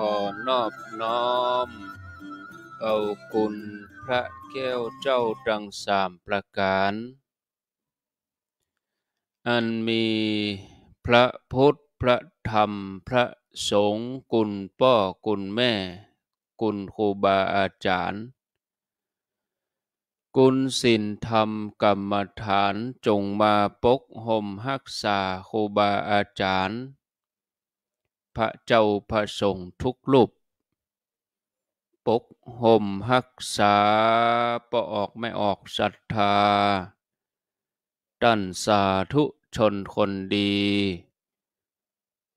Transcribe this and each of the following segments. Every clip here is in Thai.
ขอนอบน้อม เอาคุณพระแก้วเจ้าดังสามประการ อันมีพระพุทธพระธรรมพระสงฆ์คุณพ่อคุณแม่คุณครูบาอาจารย์คุณศิลธรรมกรรมฐานจงมาปกห่มหักษาครูบาอาจารย์พระเจ้าพระสงฆ์ทุกรูปปกห่มหักษาปะออกไม่ออกศรัทธาด้นสาธุชนคนดี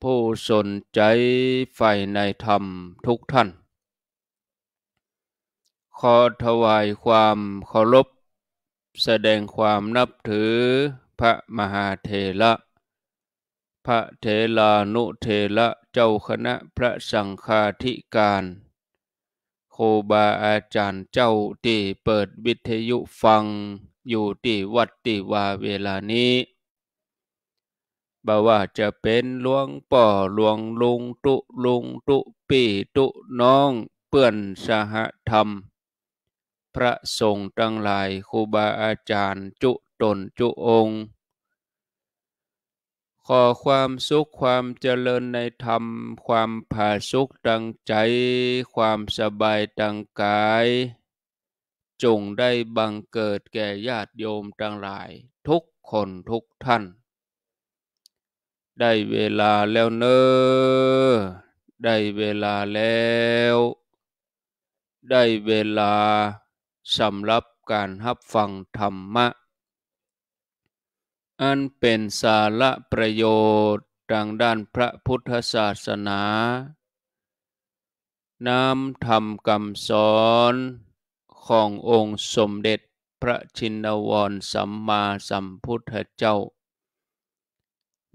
ผู้สนใจใฝ่ในธรรมทุกท่าน ขอถวายความเคารพแสดงความนับถือพระมหาเถระพระเถลานุเถระเจ้าคณะพระสังฆาธิการ โคบาอาจารย์เจ้าที่เปิดวิทยุฟังอยู่ที่วัดติวาเวลานี้บ่ว่าจะเป็นหลวงป่อหลวงลุงตุลุง ตุปีตุน้องเปื่อนสหธรรม พระสงฆ์ทั้งหลายครูบาอาจารย์ จุตน จุองค์ขอความสุขความเจริญในธรรม ความผาสุขดังใจ ความสบายดังกายจงได้บังเกิดแก่ญาติโยมทั้งหลายทุกคนทุกท่านได้เวลาแล้วเนอได้เวลาแล้ว ได้เวลาสำหรับการรับฟังธรรมะอันเป็นสาระประโยชน์ดังด้านพระพุทธศาสนานำธรรมคำสอนขององค์สมเด็จพระชินวรสัมมาสัมพุทธเจ้า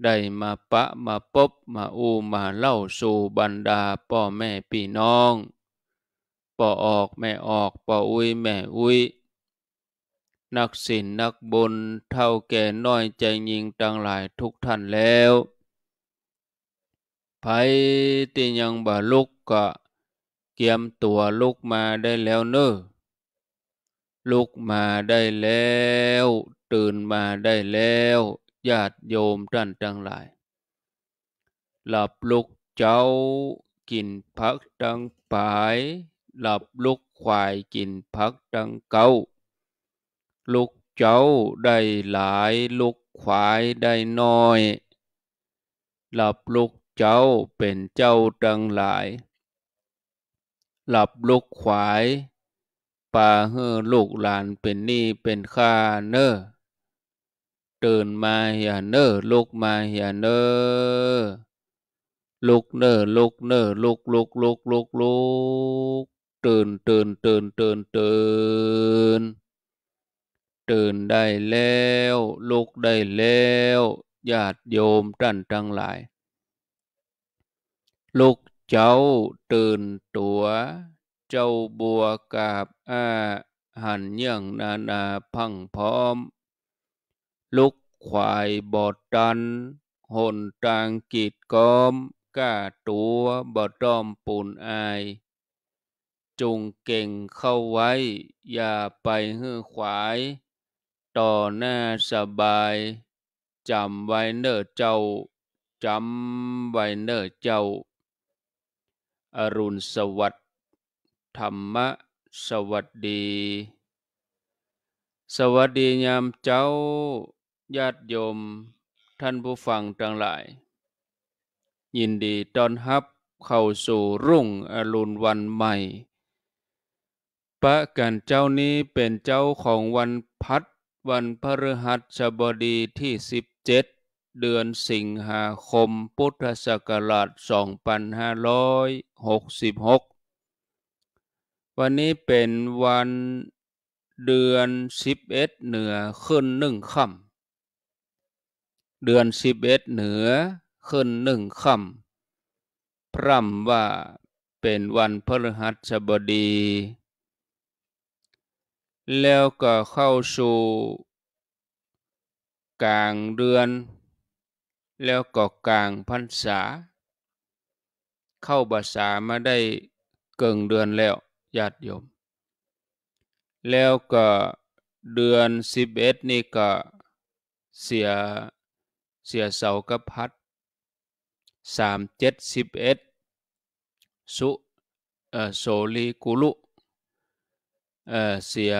ได้มาปะ มาปบมาอูมาเล่าสู่บรรดาพ่อแม่พี่น้อง ป่อออกแม่ออกป่ออุ้ย แม่อุ้ยนักศีลนักบุญเท่าแก่น้อยใจยิงต่างหลายทุกท่านแล้วไผที่ยังบ่ลุกกะเกียมตัวลุกมาได้แล้วเนอะลุกมาได้แล้ว ตื่นมาได้แล้วญาติโยมท่านทั้งหลาย หลับลุกเจ้ากินพักตังปายหลับลุกควายกินพักตังเกา้าลูกเจ้าได้หลายลูกควายได้น้อย หลับลูกเจ้าเป็นเจ้าดังหลาย หลับลูกควาย ป่าเฮือลูกหลานเป็นนี่เป็นค่าเนอ้อตื่นมาเหียเนอ้อลูกมาเหียเนอ้อลูกเนอ้อลูกเนอ้อลูกลูกลูกลูกลูกตื่นตื่นตื่นตื่นตื่นตื่นได้แล้ว ลุกได้แล้วญาติโยมท่านทั้งหลาย ลุกเจ้าตื่นตัว เจ้าบัวกาบอาหันย่างนานาพังพร้อม ลุกขวายบอดดันหนตางกีดก้อมก้าตัวบอดอมปูนอายจงเก่งเข้าไว้ อย่าไปหื้อขวายต่อหน้าสบาย จำไว้เนอเจ้า จำไว้เนอเจ้า อรุณสวัสดิ์ธรรมะสวัสดี สวัสดียามเจ้าญาติโยมท่านผู้ฟังทั้งหลาย ยินดีต้อนรับเข้าสู่รุ่งอรุณวันใหม่พระกันเจ้านี้เป็นเจ้าของวันพัดวันพฤหัสบดีที่ 17 เดือนสิงหาคม พุทธศักราช 2566 วันนี้เป็นวันเดือน11เหนือขึ้นหนึ่งค่ำ เดือน11เหนือขึ้นหนึ่งค่ำ พร่ำว่าเป็นวันพฤหัสบดีแล้วก็เข้าสู่กลางเดือน แล้วก็กลางพรรษา เข้าภาษามาได้เกิงเดือนแล้วญาติโยม แล้วก็เดือนสิบเอ็ดนี่ก็เสียเสียเสากพัดสามเจ็ดสิบเอ็ดสุโสลีกุลุเออเสีย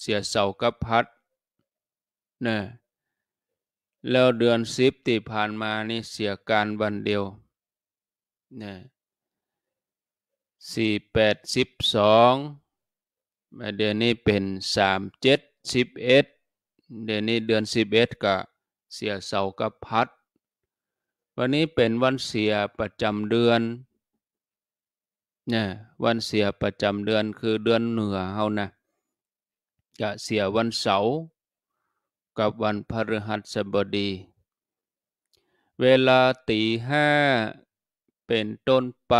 เสียเสากับพัดนะแล้วเดือนสิบที่ผ่านมานี่เสียการวันเดียวนะสี่แปดสิบสองเดือนนี้เป็นสามเจ็ดสิบเอ็ดเดือนนี้เดือนสิบเอ็ดก็เสียเสากับพัด วันนี้เป็นวันเสียประจำเดือนเนี่ยวันเสียประจำเดือนคือเดือนเหนือเฮานะกะเสียวันเสาร์กับวันพฤหัสบดี เวลาตีห้าเป็นต้นไป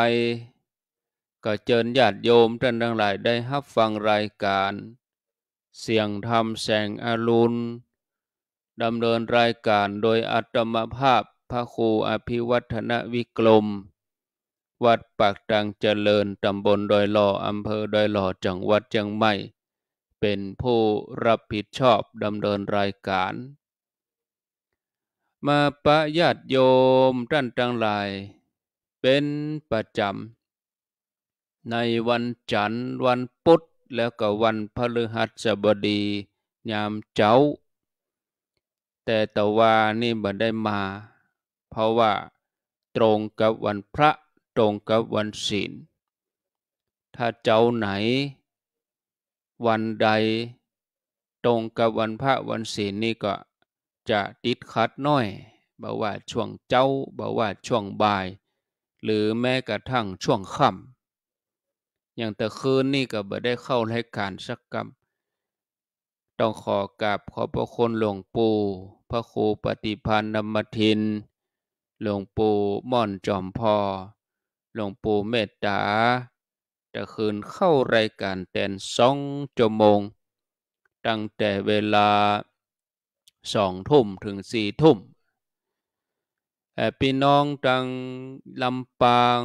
ก็เจิญญาติโยมท่านทั้งหลาย ได้รับฟังรายการ เสียงธรรมแสงอรุณดำเนินรายการโดยอัตมภาพพระครูอภิวัฒนวิกรมวัดปากดังเจริญตำบลดอยหล่ออำเภอดอยหล่อจังหวัดเชียงใหม่ เป็นผู้รับผิดชอบ ดำเนินรายการ มาปะญาติโยมท่านทั้งหลาย เป็นประจำ ในวันจันทร์วันพุธแล้วก็วันพฤหัสบดียามเจ้า แต่ตะวานี่บ่ได้มา เพราะว่าตรงกับวันพระตรงกับวันศีลถ้าเจ้าไหนวันใด ตรงกับวันพระวันศีลนี่ก็จะติดขัดน้อยบอกว่าช่วงเจ้าบอกว่าช่วงบ่าย หรือแม้กระทั่งช่วงค่ำอย่างแต่คืนนี่ก็บ่ได้เข้ารายการสักกรรมต้องขอกราบขอพระคุณหลวงปู่ พระครูปฏิพันธ์นมทินหลวงปู่ม่อนจอมพอหลวงปู่เมตตาจะคืนเข้ารายการแตนสองชมง ตั้งแต่เวลาสองทุ่มถึงสี่ทุ่มพี่น้องทังลำปาง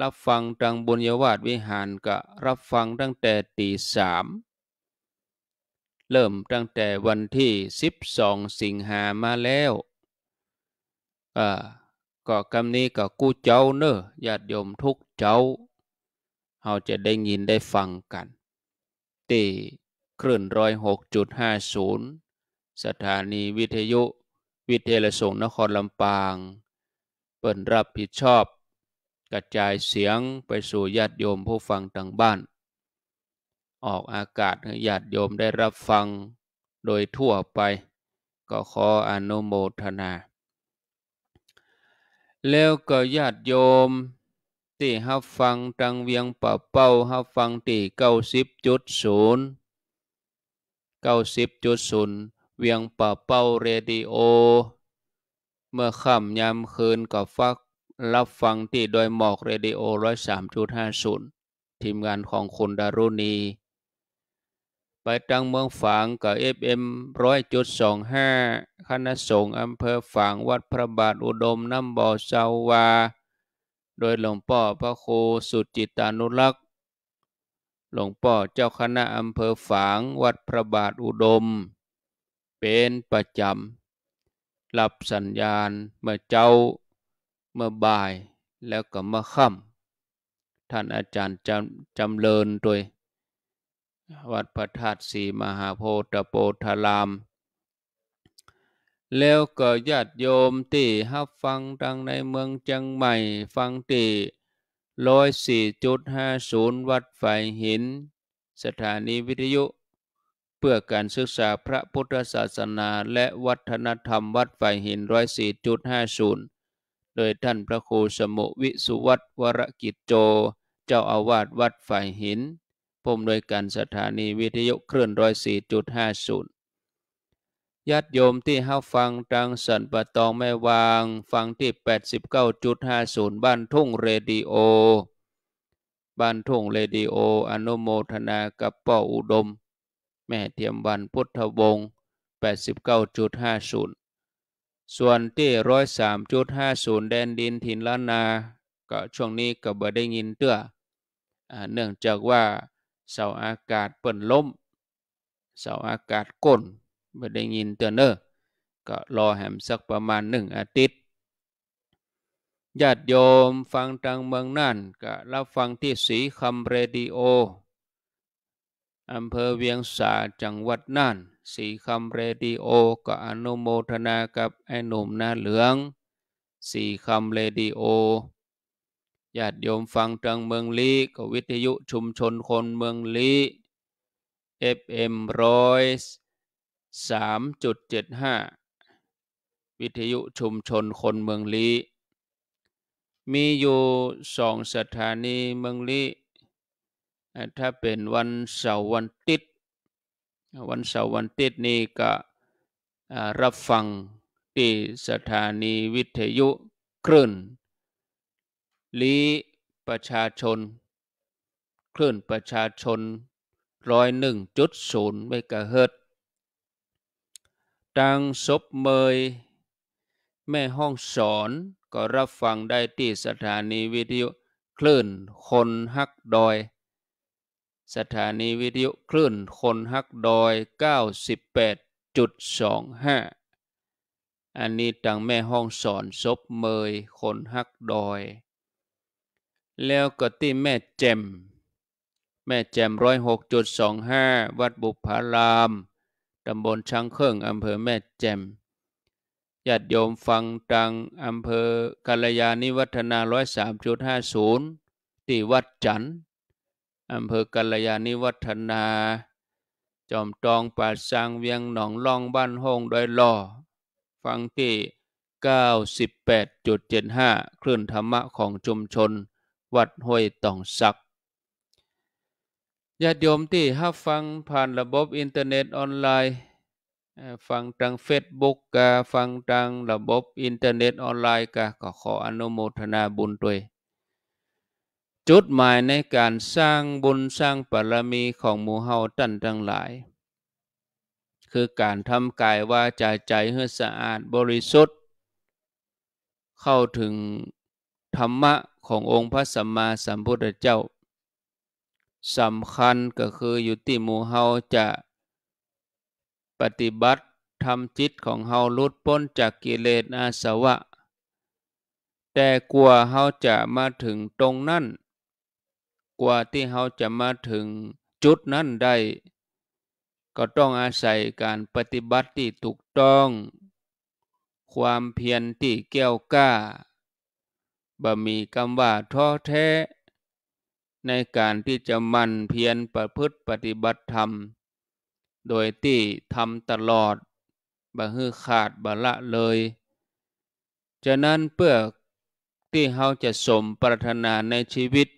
รับฟังทังบุญยวาดวิหารก็ รับฟังตั้งแต่ตีสามเริ่มตั้งแต่วันที่สองสิงหามาแล้วอ่าก็คำนี้ก็กู้เจ้าเนอะญาติโยมทุกเจ้าเราจะได้ยินได้ฟังกันตีคลื่นร้อยหกจุดห้าศูนย์สถานีวิทยุวิทยาสงนครลำปาง เปิดรับผิดชอบ กระจายเสียงไปสู่ญาติโยมผู้ฟังต่างบ้าน ออกอากาศให้ญาติโยมได้รับฟังโดยทั่วไปก็ขออนุโมทนาแล้วก็ญาติโยมที่หับฟัง ตังเวียงป่าเป้าหับฟังที่เก้าสิบจุดศูนย์เก้าสิบจุดศูนย์เวียงป่าเป้าเรดิโอ เมื่อค่ำยามคืน ก็ฟักรับฟังที่โดยหมอกเรดิโอร้อยสามจุดห้าศูนย์ทีมงานของคุณดารุณีไปตังเมืองฝางกับเอฟเอ็มร้อยจุดสองห้าคณะสงฆ์อำเภอฝางวัดพระบาทอุดมน้ำบ่อเซาวา โดยหลวงพ่อพระครูสุจิตานุรักษ์ หลวงพ่อเจ้าคณะอำเภอฝางวัดพระบาทอุดม เป็นประจำรับสัญญาณ เมื่อเจ้าเมื่อบ่ายแล้วก็เมื่อค่ำท่านอาจารย์จำจำเริญดยวัดพระธาตุสีมหาโพธิโปธาราม แล้วก็ญาติโยมที่ฮับฟังดังในเมืองจังใหม่ฟังตีร้อยสี่จุดห้าศูนย์วัดไฟหิน สถานีวิทยุ เพื่อการศึกษาพระพุทธศาสนาและวัฒนธรรมวัดไฟหินร้อยสี่จุดห้าศูนย์โดยท่านพระครูสมุวิสุวัตวรกิจโจเจ้าอาวาส วัดไฟหินปุ่มโดยการสถานีวิทยุคลื่นร้อยสี่จุดห้าศูนย์ญาติโยมที่ห้าฟังทางสันปะตองแม่วางฟังที่แปดสิบเก้าจุดห้าศูนย์บ้านทุ่งเรดิโอ บ้านทุ่งเรดิโออนุโมทนากับป่ออุดม แม่เทียมวันพุทธวงศ์แปดสิบเก้าจุดห้าศูนย์ส่วนที่ร้อยสามจุดห้าศูนย์แดนดินถิ่นล้านนา ก็ช่วงนี้ก็บ่ได้ยินเตื้อเนื่องจากว่าเสาอากาศเปิ่นล้ม เสาอากาศก้นไม่ได้ยินเตือนเนอก็รอแหมสักประมาณหนึ่งอาทิตย์ ญาติโยมฟังทางเมืองน่านก็รับฟังที่สีคำเรดิโอ อำเภอเวียงสาจังหวัดน่าน สีคำเรดิโอก็อนุโมทนากับไอ้หนุ่มหน้าเหลือง สีคำเรดิโอญาติโยมฟังจังเมืองลีก็วิทยุชุมชนคนเมืองลี FM ร้อยสามจุดเจ็ดห้าวิทยุชุมชนคนเมืองลี มีอยู่สองสถานีเมืองลี ถ้าเป็นวันเสาร์วันติด วันเสาร์วันติดนี้ก็รับฟังที่สถานีวิทยุคลื่นลีประชาชน คลื่นประชาชนร้อยหนึ่งจุดศูนย์เมกะเฮิรตตังซบเมย แม่ห้องสอนก็รับฟังได้ที่สถานีวิทยุคลื่นคนฮักดอย สถานีวิทยุคลื่นคนฮักดอย 98.25อันนี้ตังแม่ห้องสอนซบเมยคนฮักดอยแล้วก็ที่แม่แจ่ม แม่แจ่มร้อยหกจุดสองห้าวัดบุพาราม ตำบลช้างเครื่อง อำเภอแม่แจ่ม ญาติโยมฟังตัง อำเภอกาลยานิวัฒนาร้อยสามจุดห้าศูนย์ที่วัดจันอำเภอกาลยานิวัฒนา จอมตองป่าซางเวียงหนองล่องบ้านห้องดอยล่อ ฟังที่98.75คลื่นธรรมะของชุมชนวัดห้วยตองซักญาติโยมที่หับฟังผ่านระบบอินเทอร์เน็ตออนไลน์ ฟังทางเฟซบุ๊กกาฟังทางระบบอินเทอร์เน็ตออนไลน์กาก็ขออนุโมทนาบุญด้วย จุดหมายในการสร้างบุญสร้างปารมีของหมู่เฮาตันทั้งหลาย คือการทำกายว่าจาใจให้สะอาดบริสุทธิ์ เข้าถึงธรรมะขององค์พระสัมมาสัมพุทธเจ้าสำคัญก็คืออยู่ที่หมู่เฮาจะ ปฏิบัติทำจิตของเฮาลุดพ้นจากกิเลสอาสวะ แต่กลัวเฮาจะมาถึงตรงนั้นกว่าที่เฮาจะมาถึงจุดนั้นได้ ก็ต้องอาศัยการปฏิบัติที่ถูกต้อง ความเพียรที่แก้วกล้าบ่มีคำว่าท้อแท้ในการที่จะมันเพียรประพฤติปฏิบัติธรรม โดยที่ทำตลอด บ่ฮือขาดบ่ละเลยฉะนั้นเพื่อที่เขาจะสมปรารถนาในชีวิต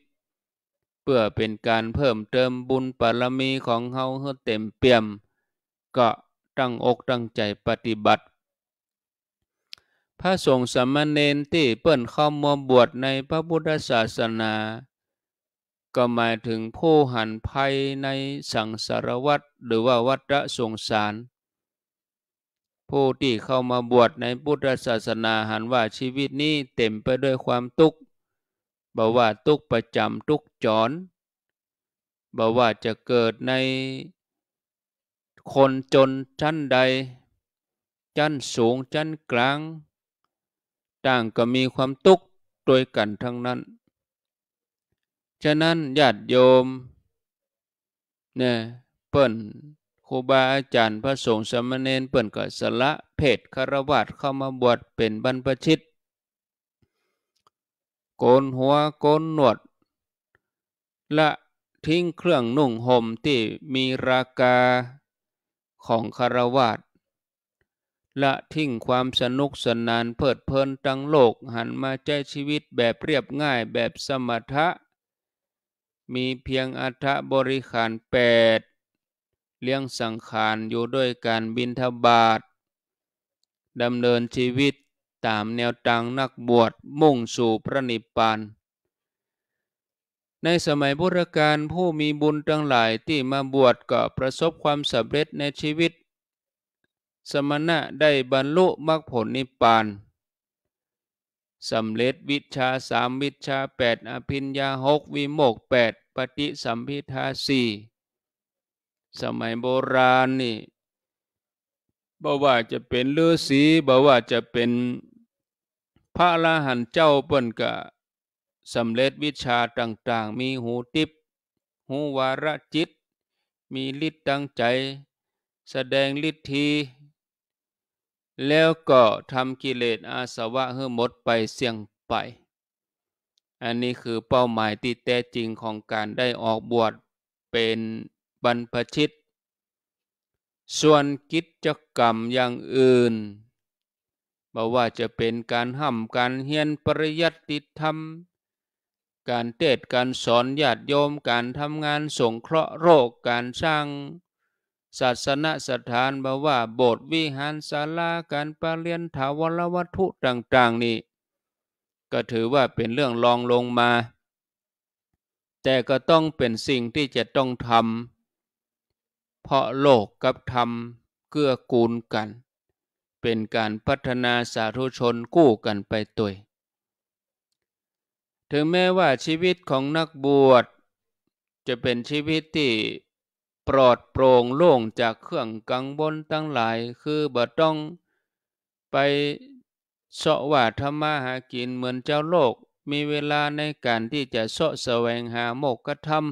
เพื่อเป็นการเพิ่มเติมบุญปารมีของเขาให้เต็มเปี่ยม ก็ตั้งอกตั้งใจปฏิบัติพระสงฆ์สมณเณรที่เปิ้นเข้ามาบวชในพระพุทธศาสนา ก็หมายถึงผู้หันภัยในสังสารวัฏหรือว่าวัฏสงสาร ผู้ที่เข้ามาบวชในพุทธศาสนาหันว่าชีวิตนี้เต็มไปด้วยความทุกข์บอกว่าทุกประจำทุกจรบอกว่าจะเกิดในคนจนชั้นใดชั้นสูงชั้นกลางต่างก็มีความทุกข์โดยกันทั้งนั้น ฉะนั้นญาติโยมเนี่ยเปิ่นครูบาอาจารย์พระสงฆ์สมณเณรเปิ่นก็สละเพศคารวะเข้ามาบวชเป็นบรรพชิต โกนหัวโกนหนวดละทิ้งเครื่องนุ่งห่มที่มีราคาของคารวะละทิ้งความสนุกสนาน เพลิดเพลินทั้งโลกหันมาใช้ชีวิตแบบเรียบง่ายแบบสมถะมีเพียงอัฐบริขารแปดเลี้ยงสังขารอยู่ด้วยการบินทบาทดำเนินชีวิตตามแนวตางนักบวชมุ่งสู่พระนิพพานในสมัยพุทธกาลผู้มีบุญทั้งหลายที่มาบวชก็ประสบความสำเร็จในชีวิตสมณะ ได้บรรลุมรรคผลนิพพานสำเร็จวิชาสามวิชาแปดอภิญญาหกวิโมกแปด ปฏิสัมพิทาสี่ สมัยโบราณนี่บ่าว่าจะเป็นฤาษีบ่าว่าจะเป็นพระลาหันเจ้าเปิ่นกะสำเร็จวิชาต่าง ๆ มีหูติบหูวาระจิต มีฤทธิ์ตั้งใจ แสดงฤทธิแล้วก็ทำกิเลสอาสวะให้หมดไปเสี่ยงไป อันนี้คือเป้าหมายที่แท้จริงของการได้ออกบวชเป็นบรรพชิต ส่วนกิจกรรมอย่างอื่นบ่ว่าจะเป็นการห้ำการเฮียนปริยัติธรรม การเทศการสอนญาติโยมการทำงานส่งเคราะห์โรค การสร้างศาสนสถานบอกว่าโบสถ์วิหารศาลา การประเรียนถาวรวัตถุต่าง ๆ นี่ก็ถือว่าเป็นเรื่องรองลงมา แต่ก็ต้องเป็นสิ่งที่จะต้องทำเพราะโลกกับธรรมเกื้อกูลกัน เป็นการพัฒนาสาธุชนกู้กันไปตัวถึงแม้ว่าชีวิตของนักบวชจะเป็นชีวิตที่ปลอดโปร่งโล่งจากเครื่องกังวลทั้งหลายคือบ่ต้องไปเสาะว่าธรรมะหากินเหมือนเจ้าโลก มีเวลาในการที่จะเสาะแสวงหาโมกขธรรม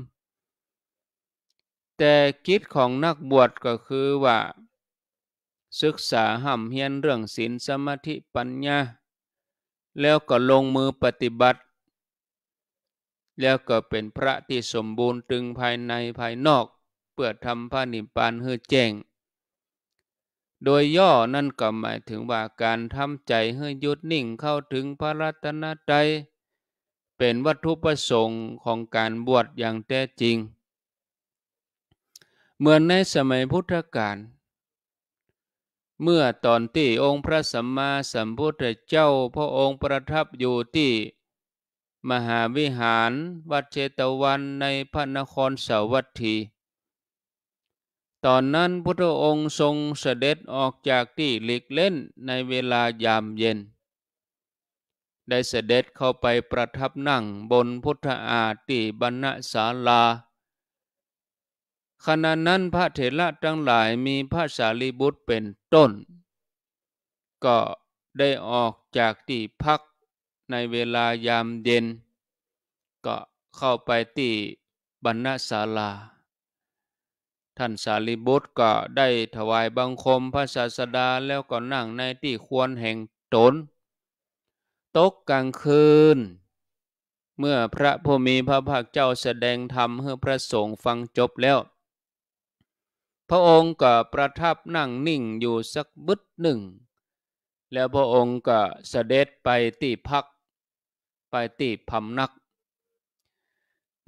แต่คิดของนักบวชก็คือว่า ศึกษาห่ำเฮียนเรื่องศีลสมาธิปัญญา แล้วก็ลงมือปฏิบัติ แล้วก็เป็นพระที่สมบูรณ์ตึงภายในภายนอกเพื่อทำพระนิพพานให้แจ้ง โดยย่อ นั่นก็หมายถึงว่าการทำใจให้หยุดนิ่งเข้าถึงพระรัตนตรัยเป็นวัตถุประสงค์ของการบวชอย่างแท้จริง เหมือนในสมัยพุทธกาล เมื่อตอนที่องค์พระสัมมาสัมพุทธเจ้าพระองค์ประทับอยู่ที่ มหาวิหารวัดเชตวันในพระนครสาวัตถีตอนนั้นพระองค์ทรงเสด็จออกจากที่หลีกเล่นในเวลายามเย็น ได้เสด็จเข้าไปประทับนั่งบนพุทธอาติบรรณศาลาขณะนั้นพระเถระทั้งหลายมีพระสารีบุตรเป็นต้น ก็ได้ออกจากที่พักในเวลายามเย็นก็เข้าไปที่บรรณศาลาท่านสารีบุตรก็ได้ถวายบังคมพระศาสดาแล้วก็นั่งในที่ควรแห่งตนตกกลางคืน เมื่อพระผู้มีพระภาคเจ้าแสดงธรรมให้พระสงฆ์ฟังจบแล้ว พระองค์ก็ประทับนั่งนิ่งอยู่สักบึดหนึ่ง แล้วพระองค์ก็เสด็จไปตีพักไปตีพำนัก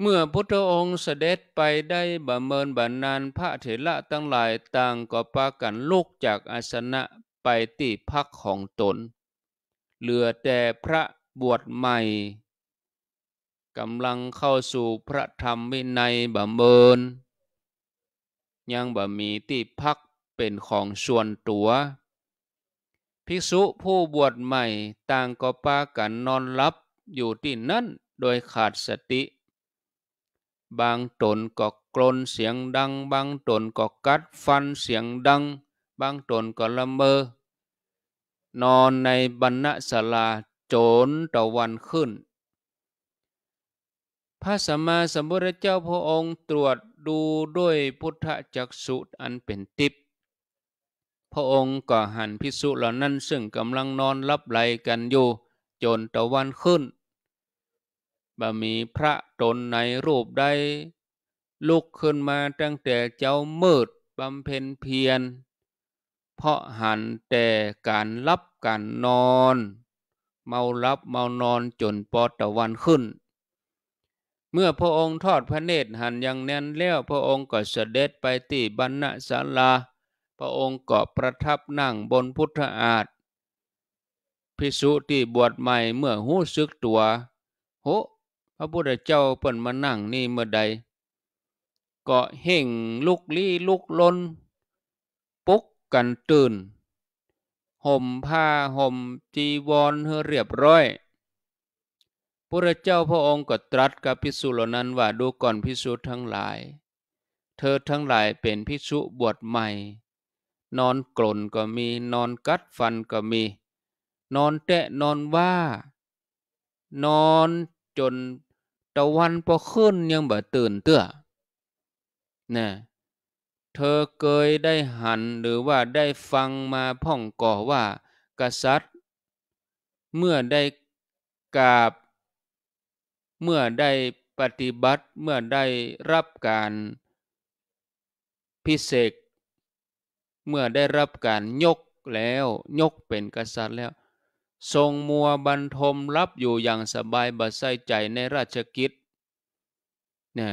เมื่อพุทธองค์เสด็จไปได้บำเมินบรนานพระเถระทั้งหลายต่างก็ปากันลุกจากอาสนะไปตีพักของตน เหลือแต่พระบวชใหม่กำลังเข้าสู่พระธรรมวินัยบำเมินยังบ่มีที่พักเป็นของส่วนตัวภิกษุผู้บวชใหม่ต่างก็ปากันนอนลับอยู่ที่นั่นโดยขาดสติบางตนก็กลนเสียงดัง บางตนก็กัดฟันเสียงดัง บางตนก็ละเมอนอนในบรรณศาลาโจนตะวันขึ้น พระสัมมาสัมพุทธเจ้าพระองค์ตรวจดูด้วยพุทธจักสุอันเป็นติปพระองค์ก็หันพิสุเหล่านั้นซึ่งกำลังนอนรับไหลกันอยู่โจนตะวันขึ้นบ่ มีพระตนในรูปใดลุกขึ้นมาตั้งแต่เจ้ามืดบำเพ็ญเพียร เพราะหันแต่การรับการนอน เมารับเมานอนจนปอตะวันขึ้น เมื่อพระองค์ทอดพระเนตรหันยังแน่นแล้ว พระองค์ก็เสด็จไปตีบรรณศาลาพระองค์ก็ประทับนั่งบนพุทธอาฏภิกษุที่บวชใหม่เมื่อหู้ซึกตัวโหระพุทธเจ้าเปิ่นมานั่งนี่เมื่อใดก็เห่งลุกลี้ลุกลนปุกกันตื่นห่มผ้าห่มจีวรเฮเรียบร้อยพระเจ้าพระองค์ก็ตรัสกับพิสุเหล่านั้นว่าดูก่อนพิสุทั้งหลาย เธอทั้งหลายเป็นพิสุบวชใหม่ นอนกลนก็มีนอนกัดฟันก็มี นอนแตะนอนว่า นอนจนตะวันพอขึ้นยังบ่ตื่นเตื้อนะเธอเคยได้หันหรือว่าได้ฟังมาพ่องก่อว่ากษัตริย์ เมื่อได้กราบเมื่อได้ปฏิบัติ เมื่อได้รับการพิเศษ เมื่อได้รับการยกแล้วยกเป็นกษัตริย์แล้วทรงมัวบรรทมรับอยู่อย่างสบายบัดไสใจในราชกิจนะ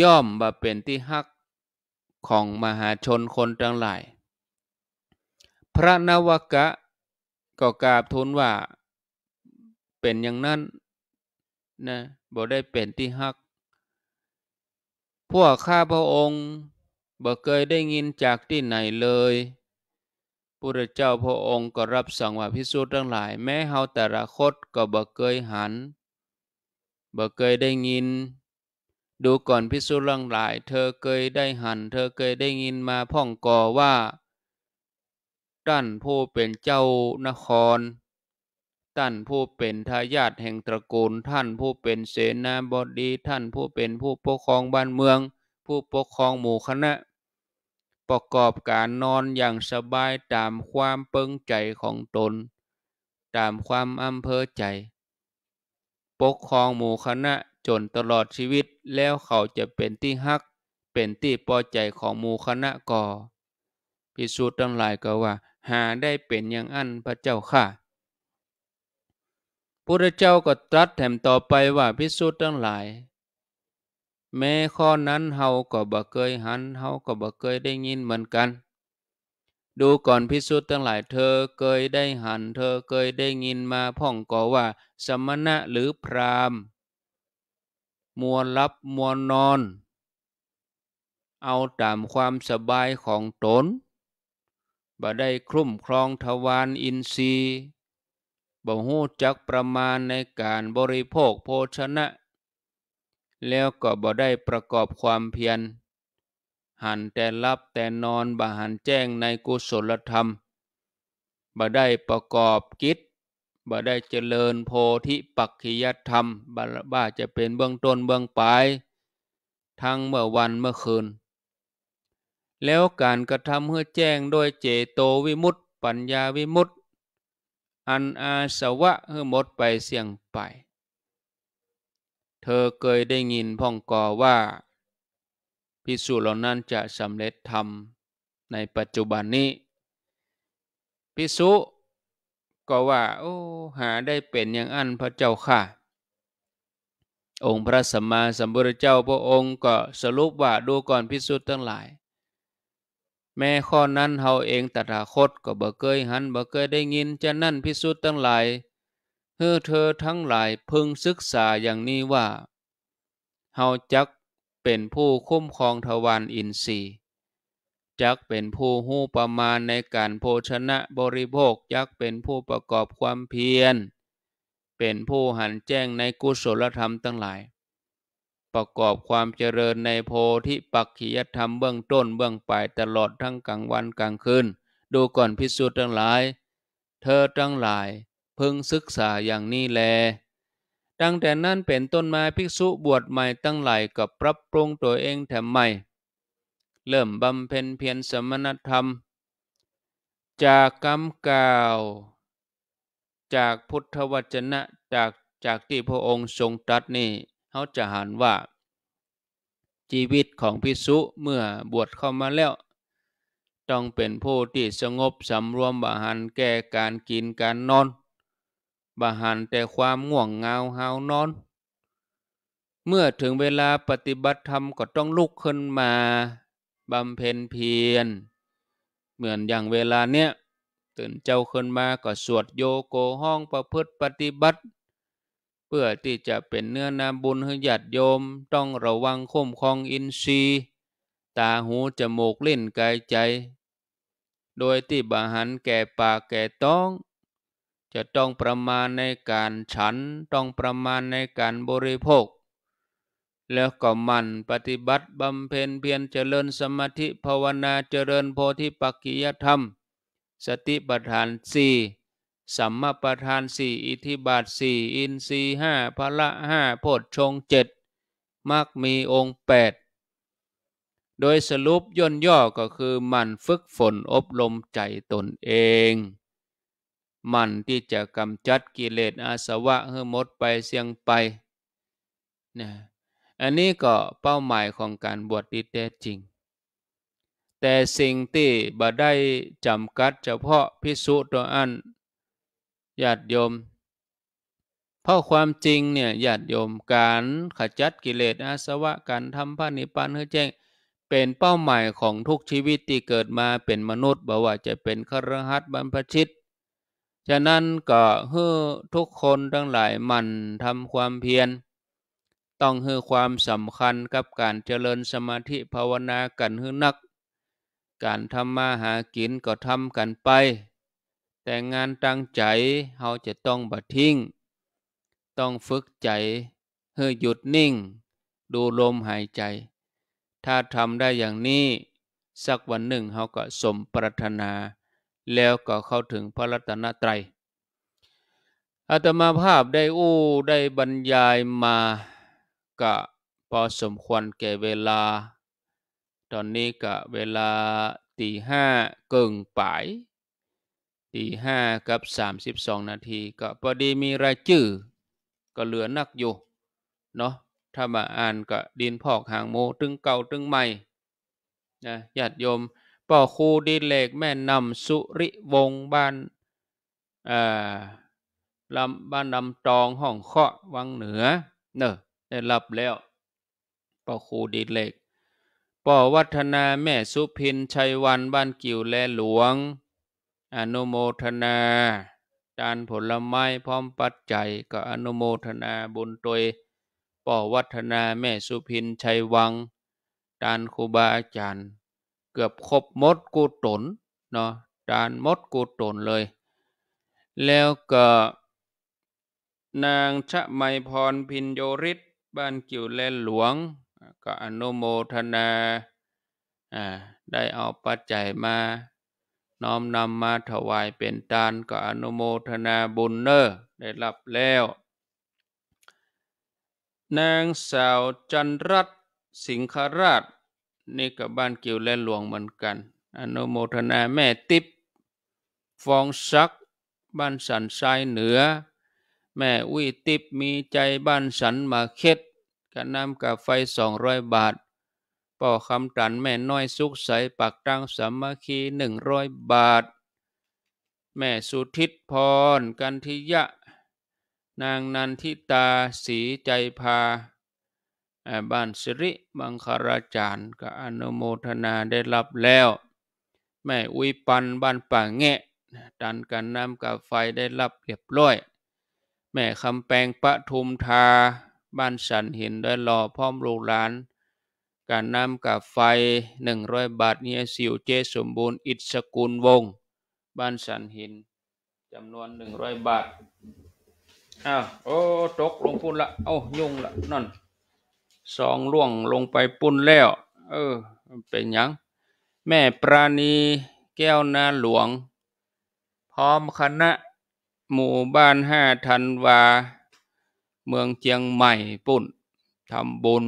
ย่อมบ่เป็นที่ฮักของมหาชนคนทั้งหลายพระนวกะก็กราบทูลว่าเป็นอย่างนั้นนะบ่ได้เป็นที่ฮัก พวกข้าพระองค์บ่เคยได้ยินจากที่ไหนเลยพุทธเจ้าพระองค์ก็รับสั่งว่าพิสูจน์ทั้งหลาย แม้เฮาแต่ละคดก็บ่เคยหันบ่เคยได้ยิน ดูก่อนพิสูจน์ทั้งหลายเธอเคยได้หัน เธอเคยได้ยินมาพ่องก่อว่าท่านผู้เป็นเจ้านครท่านผู้เป็นทายาทแห่งตระกูลท่านผู้เป็นเสนาบดี ท่านผู้เป็นผู้ปกครองบ้านเมืองผู้ปกครองหมู่คณะประกอบการนอนอย่างสบายตามความเปิงใจของตน ตามความอำเภอใจ ปกครองหมู่คณะจนตลอดชีวิตแล้วเขาจะเป็นที่ฮักเป็นที่พอใจของหมู่คณะก่อ พิสูจน์ทั้งหลายก็ว่า หาได้เป็นอย่างอันพระเจ้าค่ะพระเจ้าก็ตรัสแถมต่อไปว่าพิสูจน์ทั้งหลายแม้ข้อนั้น เฮาก็บ่เคยหันเฮาก็บ่เคยได้ยินเหมือนกัน ดูก่อนพิสูจน์ทั้งหลายเธอเคยได้หันเธอเคยได้ยินมาพ่องก่ว่า สมณะหรือพรามมัวรับ มัวนอน เอาตามความสบายของตนบ่ได้คลุ่มครองทวารอินทรีย์บ่หู้จักประมาณในการบริโภคโภชนะแล้วก็บ่ได้ประกอบความเพียรหันแต่รับแต่นอนบ่หันแจ้งในกุศลธรรมบ่ได้ประกอบกิจบ่ได้เจริญโพธิปักขิยธรรมบ่าจะเป็นเบื้องต้นเบื้องปลาย ทั้งเมื่อวันเมื่อคืน แล้วการกระทำเพื่อแจ้งโดยเจโตวิมุตติ ปัญญาวิมุตติอันอาสวะเพื่อหมดไปเสี่ยงไปเธอเคยได้ยินพ่องกอว่า พิจนุเหล่านั้นจะสำเร็จธรรม ในปัจจุบันนี้ พิสุก็ว่าโอ้หาได้เป็นอย่างอันพระเจ้าค่ะ องค์พระสัมมาสัมพุทธเจ้าพระองค์ก็สรุปว่าดูก่อนพิสุทธ์ทั้งหลาย แม่ข้อนั้นเฮาเองตถาคตก็บ่เคยหันบ่เคยได้ยินจะนั่นพิสุทธ์ทั้งหลายเธอเธอทั้งหลายพึงศึกษาอย่างนี้ว่า เฮาจักเป็นผู้คุ้มครองทวารอินทรีย์จักเป็นผู้หู้ประมาณในการโภชนะบริโภค จักเป็นผู้ประกอบความเพียร เป็นผู้หันแจ้งในกุศลธรรมทั้งหลาย ประกอบความเจริญในโพธิปักขิยธรรมเบื้องต้นเบื้องปลายตลอดทั้งกลางวันกลางคืน ดูก่อนพิสูจน์ทั้งหลาย เธอทั้งหลายพึงศึกษาอย่างนี้แล ดังแต่นั้นเป็นต้นมาภิกษุบวชใหม่ตั้งหลายกับปรับปรุงตัวเองแถมใหม่ เริ่มบำเพ็ญเพียรสมณธรรม จากกรรมกล่าว จากพุทธวจนะ จากจากที่พระองค์ทรงตรัสนี่เขาจะหันว่าชีวิตของภิกษุเมื่อบวชเข้ามาแล้ว ต้องเป็นผู้ที่สงบ สำรวมบาหันแก่การกินการนอนบาหันแต่ความง่วงเงาฮาวนอน เมื่อถึงเวลาปฏิบัติธรรมก็ต้องลุกขึ้นมา บำเพ็ญเพียร เหมือนอย่างเวลาเนี้ยตื่นเจ้าขึ้นมาก็สวดโยโกห้องประพฤติปฏิบัติ เพื่อที่จะเป็นเนื้อนาบุญให้ญาติโยมต้องระวังคุ้มครองอินทรีย์ ตาหูจมูกลินกายใจ โดยที่บาหันแก่ปากแก่ต้องจะต้องประมาณในการฉันต้องประมาณในการบริโภค แล้วก็มันปฏิบัติบำเพ็ญเพียรเจริญสมาธิภาวนาเจริญโพธิปักกิยธรรม สติปัฏฐานสี่สัมมาปัฏฐานสี่อิทิบาทสี่อินทรีห้าพละห้าโพชฌงเจ็ดมักมีองค์แปดโดยสรุปย่นย่อก็คือมันฝึกฝนอบรมใจตนเองมันที่จะกำจัดกิเลสอาสวะให้หมดไปเสียงไปนะอันนี้ก็เป้าหมายของการบวชที่แท้จริง แต่สิ่งที่บ่ได้จำกัดเฉพาะพิสุตัวอัน ญาติโยม เพราะความจริงเนี่ยญาติโยมการขจัดกิเลสอาสวะการทำพระนิพพานให้แจ้ง เป็นเป้าหมายของทุกชีวิตที่เกิดมาเป็นมนุษย์บ่ว่าจะเป็นครหัสบรรพชิตฉะนั้นก็เฮือทุกคนทั้งหลายมันทำความเพียรต้องเฮือความสำคัญกับการเจริญสมาธิภาวนากันเฮือนัก การทำมาหากินก็ทำกันไป แต่งานตั้งใจเราจะต้องบัดทิ้ง ต้องฝึกใจเฮือหยุดนิ่ง ดูลมหายใจ ถ้าทำได้อย่างนี้ สักวันหนึ่งเราก็สมปรารถนาแล้วก็เข้าถึงพระรัตนตรัย อาตมาภาพได้อู้ได้บรรยายมาก็พอสมควรแก่เวลา ตอนนี้ก็เวลาตีห้าเกิงป่าย ตีห้ากับสามิบองนาทีก็พอดีมีรายชื่อก็เหลือนักอยู่เนาะถ้ามาอ่านก็ดินพอกหางโมตึงเก่าตึงใหม่นะญาติโยมป่อครูดิเล็กแม่นำสุริวงบ้านลำบ้านลำตองห้องเคาะวังเหนือ เนอะได้รับแล้วป่อครูดิเล็กป่อวัฒนาแม่สุพินชัยวันบ้านกิ่วแลหลวง อนุโมทนาดานผลไม้พร้อมปัจจัย ก็อนุโมทนาบุญตัวป่อวัฒนาแม่สุพินชัยวังดานครูบาอาจารย์เกือบครบมดกูตนเนาะจานมดกูตนเลย แล้วก็นางชะไมพรพินโยริศบ้านกิ่วแลนหลวง ก็อนุโมทนา อ่า ได้เอาปัจจัยมา น้อมนำมาถวายเป็นทานก็อนุโมทนาบุญเนอร์ได้รับแล้ว นางสาวจันรัต สิงคราชนี่กับบ้านกิวและหลวงเหมือนกัน อนุโมทนาแม่ติบฟองซัก บ้านสันทรายเหนือ แม่อุ้ยติบมีใจบ้านสันมาเค็ดกันน้ำกับไฟสองร้อยบาท ป่อคำตันแม่น้อยสุกใสปักตั้งสามัคคีหนึ่งร้อยบาท แม่สุทิศพรกันทิยะ นางนันทิตาสีใจพาบ้านสิริบังคาราจารย์ก็อนุโมทนาได้รับแล้ว แม่อุยปันบ้านป่าแงะ ดันกันน้ำกับไฟได้รับเรียบร้อย แม่คำแปงปะทุมทา บ้านสันหินได้รอพร้อมลูกหลาน การน้ำกับไฟหนึ่งร้อยบาทเนี่ยสิวเจสมบูรณ์อิสกุลวง บ้านสันหินจำนวนหนึ่งร้อยบาท อ้าว โอ้ ตกลงพุ่นละ เอ้ายุ่งละนั่นสองล่วงลงไปปุ้นแล้ว เออเป็นยังแม่ปราณีแก้วนาหลวง พร้อมคณะหมู่บ้านห้าทันวา เมืองเชียงใหม่ปุ่นทำบุญ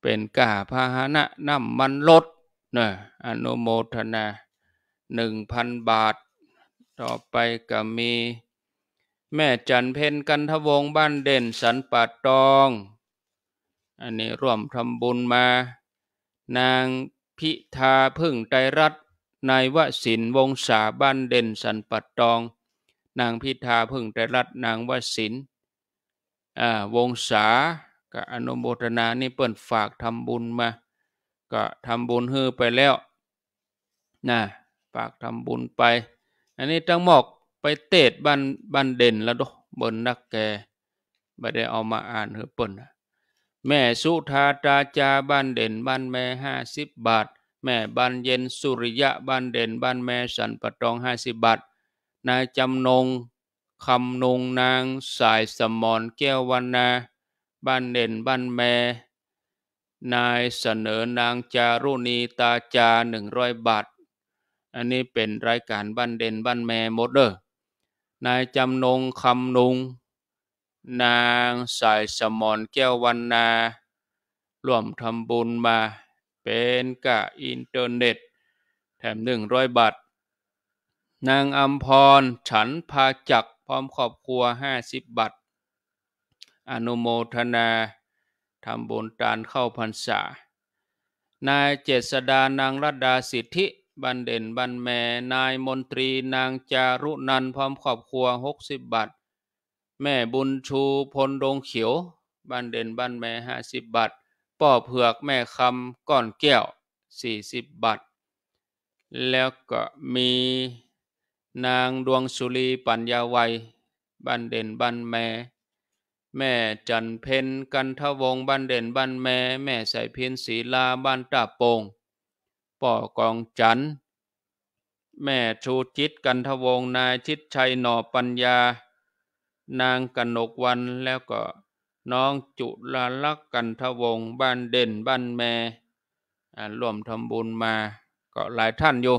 เป็นกาพาหนะน้ำมันลดนะอนุโมทนา หนึ่งพันบาท ต่อไปก็มี แม่จันเพนกันทวงบ้านเด่นสันป่าตองอันนี้ร่วมทำบุญมา นางพิธาพึ่งใจรัตนายวสินวงศาบ้านเด่นสันปัดตอง นางพิธาพึ่งใจรัตนางวสินวงศาก็อนุโมทนานี่เปิ่นฝากทำบุญมา ก็ทำบุญเฮือไปแล้วนะฝากทำบุญไป อันนี้ตั้งหมอก ไปเตดบ้านบ้านเด่นแล้วดบนนักแกไม่ได้เอามาอ่านเฮือเปิ่นนะแม่สุธาตาจาบ้านเด่น บ้านแม่ห้าสิบบาท แม่บ้านเย็นสุริยะบ้านเด่นบ้านแม่สันปะตองห้าสิบบาทนายจำนงคำนงนางสายสมรแก้ววันนาบ้านเด่นบ้านแม่ นายเสนอนางจารุณีตาจาหนึ่งร้อยบาท อันนี้เป็นรายการบ้านเด่นบ้านแม่หมดเด้อนายจำนงคำนงนางสายสมอนแก้ววันนาร่วมทำบุญมา เป็นกะอินเทอร์เน็ต แถมหนึ่งร้อยบาท นางอัมพรฉันพาจักพร้อมครอบครัวห้าสิบบาท อนุโมทนาทำบุญตานเข้าพรรษา นายเจษดานางรัดาสิทธิบันเด่นบันแม่ นายมนตรีนางจารุนันพร้อมครอบครัวหกสิบบาทแม่บุญชูพลดงเขียวบ้านเด่นบ้านแม่ห้าสิบบาทป่อเผือกแม่คำก้อนแก้วสี่สิบบาทแล้วก็มี นางดวงสุรีปัญญาวัยบ้านเด่นบ้านแม่แม่จันเพนกันทวงบ้านเด่นบ้านแม่แม่ใส่เพียนศีลาบ้านตาโปงป่อกองจันแม่ชูจิตกันทวงนายชิดชัยหน่อปัญญานางกนกวันแล้วก็น้องจุลาลักษณ์กันทวงบ้านเด่นบ้านแม่ร่วมทำบุญมาก็หลายท่านอยู่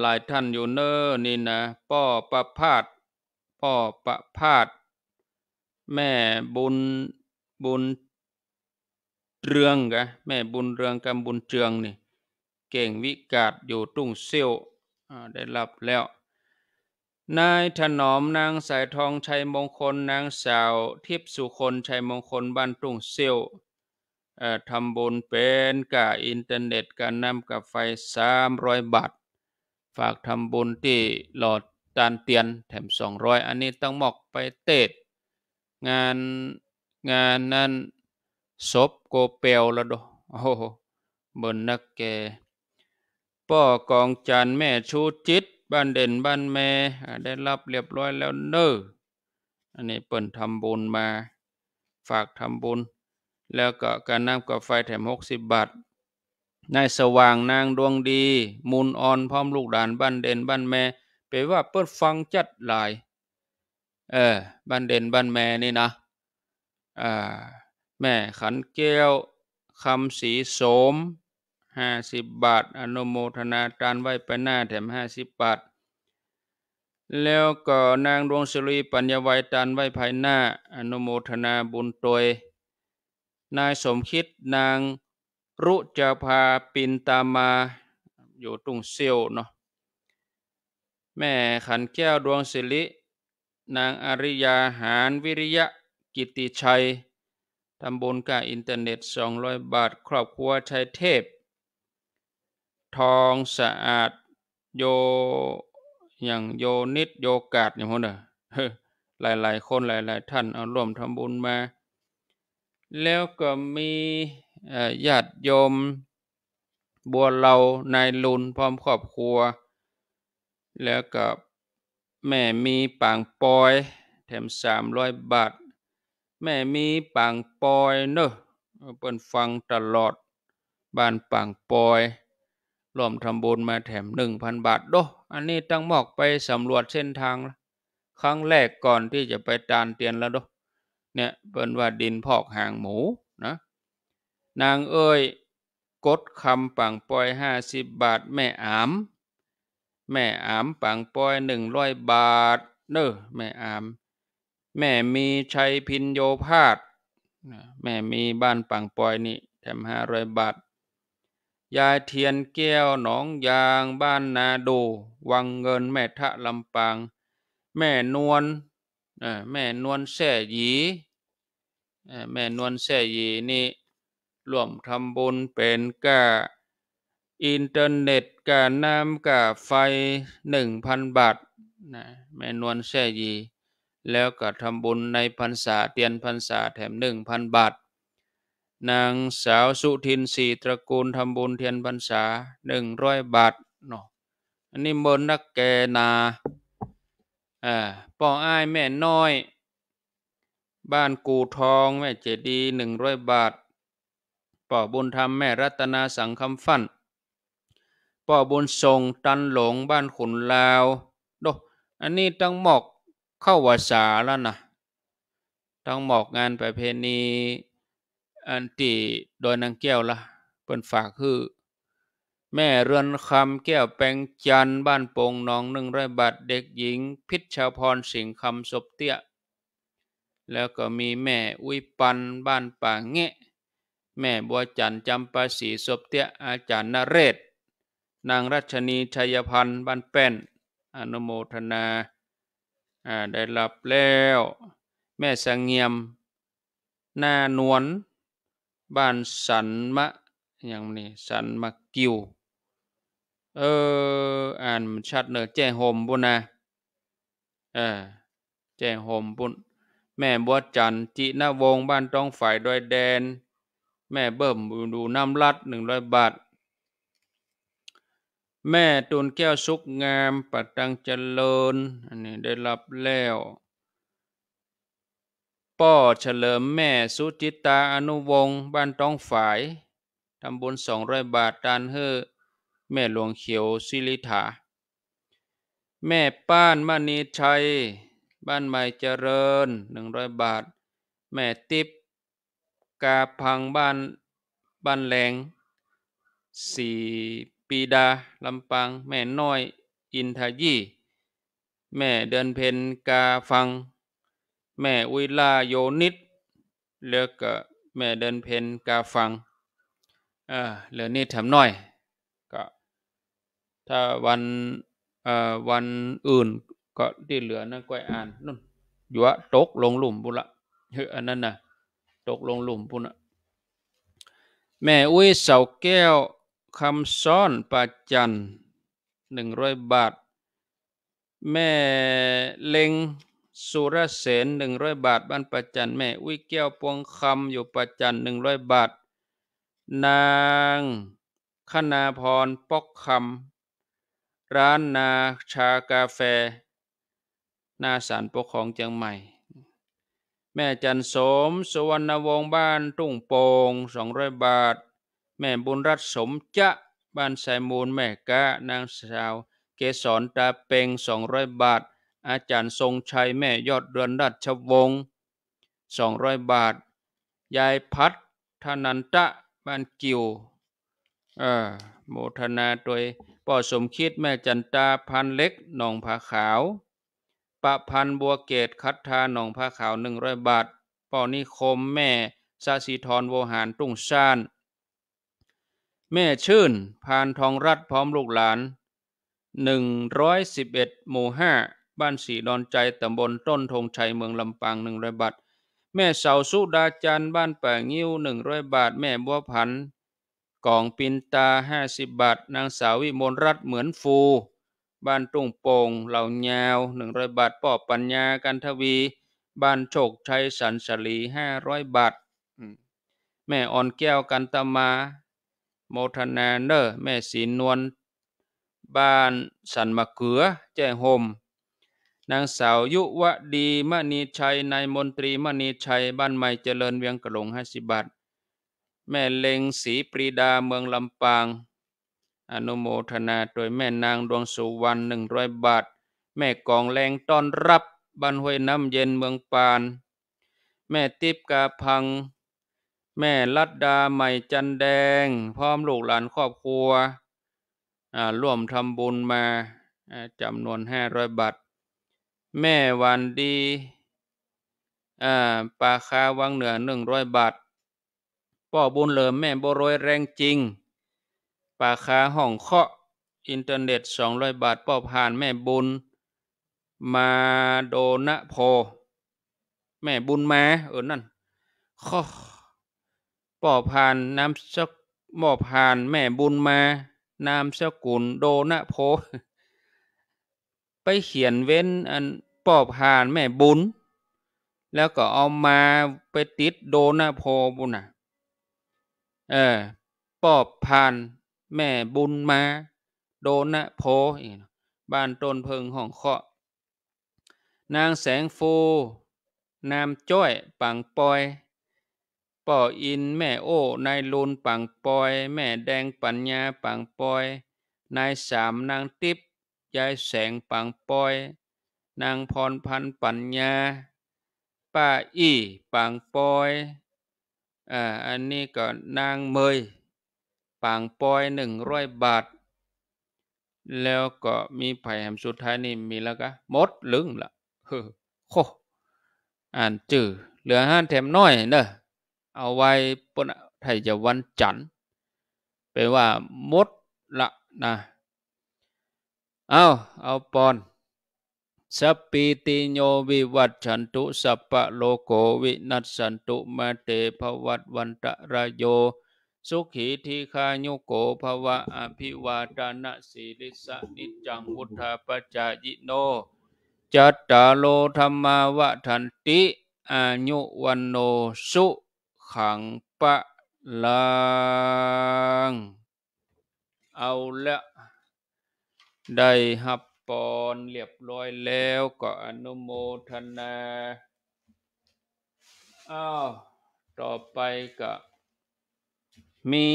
หลายท่านอยู่เนอร์นี่นะป่อประพาสพ่อประพาสแม่บุญบุญเรืองกะแม่บุญเรืองกับบุญเจืองนี่เก่งวิกาศอยู่ตุ้งเซี่ยวได้รับแล้วนายถนอมนางสายทองชัยมงคลนางสาว ทิพสุคนชัยมงคลบ้านตุ่งเซี่ยวทำบุญเป็นกบอินเทอร์เน็ตการนำกับไฟสามร้อยบาทฝากทำบุญที่หลอดตานเตียนแถมสองร้อยอันนี้ต้องหมอกไปเตดงานงานนั้นศพโกเปลวละดโอ้บนนักแกป่อกองจันแม่ชูจิตบ้านเด่นบ้านแม่ได้รับเรียบร้อยแล้วเนออันนี้เปิ่นทำบุญมา ฝากทำบุญ แล้วก็การน้ำกับไฟแถมหกสิบบาทนายสว่างนางดวงดีมูลอ่อนพร้อมลูกหลานบ้านเด่นบ้านแม่ไปว่าเปิดฟังจัดหลายเออบ้านเด่นบ้านแม่นี่นะอ่าแม่ขันแก้วคำสีโสมห้าสิบบาทอนุโมทนาการไหว้ไปหน้าแถมห้าสิบบาท แล้วก็นางดวงสิรีปัญญาวัยาไหว้ภายหน้าอนุโมทนา บุญตวยนายสมคิดนางรุจภาปินตามา อยู่ตรงเซียวเนาะแม่ขันแก้วดวงสิรินางอริยาหาร วิริยะกิติชัยทำบญกาอินเทอร์เน็ต 200 บาท ครอบครัวชัยเทพทองสะอาดโยอย่างโยนิดโยกาดอย่างพวกนั้นหลายๆ คนหลายๆท่านเอาร่วมทำบุญมา แล้วก็มีญาติโยม บัวเรานายลุนพร้อมครอบครัว แล้วก็ แม่มีปางปอยแถมสามร้อยบาท แม่มีปางปอยเนอะเปิ้นฟังตลอด บ้านปางปอยรวมทำบุญมาแถมหนึ่งพันบาทโดอันนี้ตั้งหมอกไปสำรวจเส้นทาง ครั้งแรกก่อนที่จะไปตานเตียนแล้วโดเนี่ยเป็นว่าดินพอกหางหมูนะนางเอ้ย กดคำปังปอยห้าสิบบาท แม่อาม แม่อามปังปอยหนึ่งร้อยบาทเนอแม่อาม แม่มีชัยพินโยพาดแม่มีบ้านปังปอยนี่แถมห้าร้อยบาทยายเทียนแก้วหนองยางบ้านนาโดวังเงินแม่ทะลำปางแม่นวลแม่นวลแส่หยีแม่นวลแส่หยีนี่ร่วมทำบุญเป็นกาอินเทอร์เน็ตกาน้ำกาไฟหนึ่งพันบาทแม่นวลแส่หยี แล้วก็ทำบุญในพรรษา เตียนพรรษาแถมหนึ่งพันบาทนางสาวสุทินสีตระกูลทำบุญเทียนพรรษาหนึ่งร้อยบาทเนาะอันนี้มนนักแกนาอ่าป้ออ้ายแม่น้อย บ้านกูทองแม่เจดีหนึ่งร้อยบาทป่อบุญ ธรรมแม่รัตนาสังคำฟันป่อบุญทรงตันหลงบ้านขุนลาวดอันนี้ตั้งหมอก เข้าวาสาแล้วนะตั้งหมอกงานประเพณีอันตีดอยนางแก้วละเปิ้นฝากคือ แม่เรือนคำแก้วแปงจันบ้านโป่งนนองหนึ่งร้อยบาทเด็กหญิงพิชาพรสิงคำศพเตี้ยแล้วก็มีแม่อุ้ยปันบ้านป่าเงะ แม่บัวจันจำปาสีศพเตี้ยอาจารย์นเรศนางรัชนีชัยพันธ์บ้านแป้น อนุโมทนา ได้รับแล้ว แม่สังเงียมหน้านวลบ้านสันมะ อย่างนี้สันมะกิวเอออ่านมันชัดเนอะแจ้หฮมบุญนะเออแจ้หฮมบุญแม่บัวจันจินาวงบ้านต้องฝ่ายดอยแดน แม่เบิ่มดูน้ำลัดหนึ่งร้อยบาท แม่ตูนแก้วสุกงามปัดตังเจริญอันนี้ได้รับแล้วป้อเฉลิมแม่สุจิตตาอนุวงศ์บ้านต้องฝายทำบุญสองร้อยบาทดานเฮอแม่ หลวงเขียวศิริถาแม่ป้านมณีชัย บ้านใหม่เจริญหนึ่งร้อยบาท แม่ ติบ กาพังบ้าน บ้านแหลงสี่ปีดา ลำปางแม่น้อย อินทายีแม่เดินเพนกาฟังแม่วิลาโยนิดแล้วก็ แม่เดินเพนกาฟังเออเหลือนี่ทำหน่อย ก็ถ้าวันเอ่อวันอื่น ก็ที่เหลือนั่นก็อ่านนู่นอยู่ว่าตกลงหลุมบุละเฮออันนั้นนะตกลงหลุมบุนะแม่อุ้ยเสาแก้วคำซ้อนปาจันหนึ่งร้อยบาท แม่เล็งสุรเสนหนึ่งร้อยบาท บ้านประจันแม่อุ้ยแก้วปวงคำอยู่ประจันหนึ่งร้อยบาท นางคณาพรปอกคำร้านนาชากาแฟหน้าสารปกครองจังใหม่ แม่จันสมสุวรรณวงศ์บ้านตุ้งโปงสองร้อยบาท แม่บุญรัตสมจะบ้านสายมูลแม่กะนางสาว เกษรตาเปงสองร้อยบาทอาจารย์ทรงชัยแม่ยอด เรือนราชวงศ์200 บาท ยายพัดธนันตะบ้านกิวโมทนาโดยป่อสมคิดแม่จันตาพันเล็กหนองผาขาว ปะพันบัวเกตคัตทาหนองผาขาวหนึ่งร้อยบาท ป่อนิคมแม่สาสีทรโวหารตุ้งชาน แม่ชื่นพานทองรัฐพร้อม ลูกหลานหนึ่งร้อยสิบเอ็ดหมู่ห้าบ้านสีดอนใจตำบลต้นธงชัยเมือง ลำปางหนึ่งร้อยบาทแม่เสาสุดาจันบ้านแปงยงิ้วหนึ่งร้อยบาทแม่บัวพันกล่องปินตาห้าสิบบาทนางสาววิมลรัตน์เหมือนฟู บ้านตุ่งโป่งเหล่ายาวหนึ่งร้อยบาทป่อปัญญา กันทวีบ้าน โชคชัยสันสลีห้าร้อยบาทแม่อ่อนแก้วกันตมาโมทนาเนอร์แม่สีนวล บ้านสันมะเขือ แจ้ห่มนางสาวยุวดีมณีชัยนายมนตรีมณีชัย บ้านใหม่เจริญเวียงกระหลงห้าสิบบาทแม่เล็งศรีปรีดาเมืองลำปาง อนุโมทนาโดยแม่นางดวงสุวรรณหนึ่งร้อยบาท แม่กองแรงต้อนรับบ้านห้วยน้ำเย็นเมืองปาน แม่ติบกาพัง แม่ลัดดาใหม่จันแดง พร้อมลูกหลานครอบครัว ร่วมทำบุญมาจำนวนห้าร้อยบาทแม่วันดีอ่าปาคาวังเหนือหนึ่งร้อยบาทป่อบุญเหลิมแม่บรอยแรงจริง ปาคาห้องเคาะอินเทอร์เน็ตสองร้อยบาทป่อผ่านแม่บุญมาโดนะโพ แม่บุญมาเออนั่นข้อป่อผ่านน้ำสักหม้อผ่านแม่บุญมา นามสกุลโดนะโพ ไปเขียนเว้นอันปอบหานแม่บุญ แล้วก็เอามาไปติดโดนาโพบุญนะเออปอบ่านแม่บุญมา โดนะโพบ้านตนเพิงห้องเคาะ นางแสงฟูนามจ้อยปังปอยป่ออินแม่โอ้นายลุนปังปอย แม่แดงปัญญาปังปอยนายสามนางติ๊บยายแสงปังปอยนางพรพันปัญญา ป้าอี้ปางปอยอ่าอันนี้ก็นางเมยปางปอยหนึ่งร้อยบาท แล้วก็มีไผ่แหมสุดท้ายนี่มีแล้วก็มด ลึงละเฮ้โคอ่านจือเหลือห้าแถมน้อยเนอะเอาไว้ปนไทยจะวันจันเป็นปว่ามดละนะเอาเอาปอนสัพปิติโยวิวัตฉันตุ สัพพะโลโกวินัสสันตุมาเตภวัตวันตะระโย สุขีทีคายุโกภวะอภิวาตานะสีลิสนิจังวุทธาปจายิโนจัตตาโลธรรมาวะทันติอายุวันโนสุขังปะลังเอาละ ได้หับปอนเรียบร้อยแล้วก็อนุโมทนาอ้าวต่อไปก็มี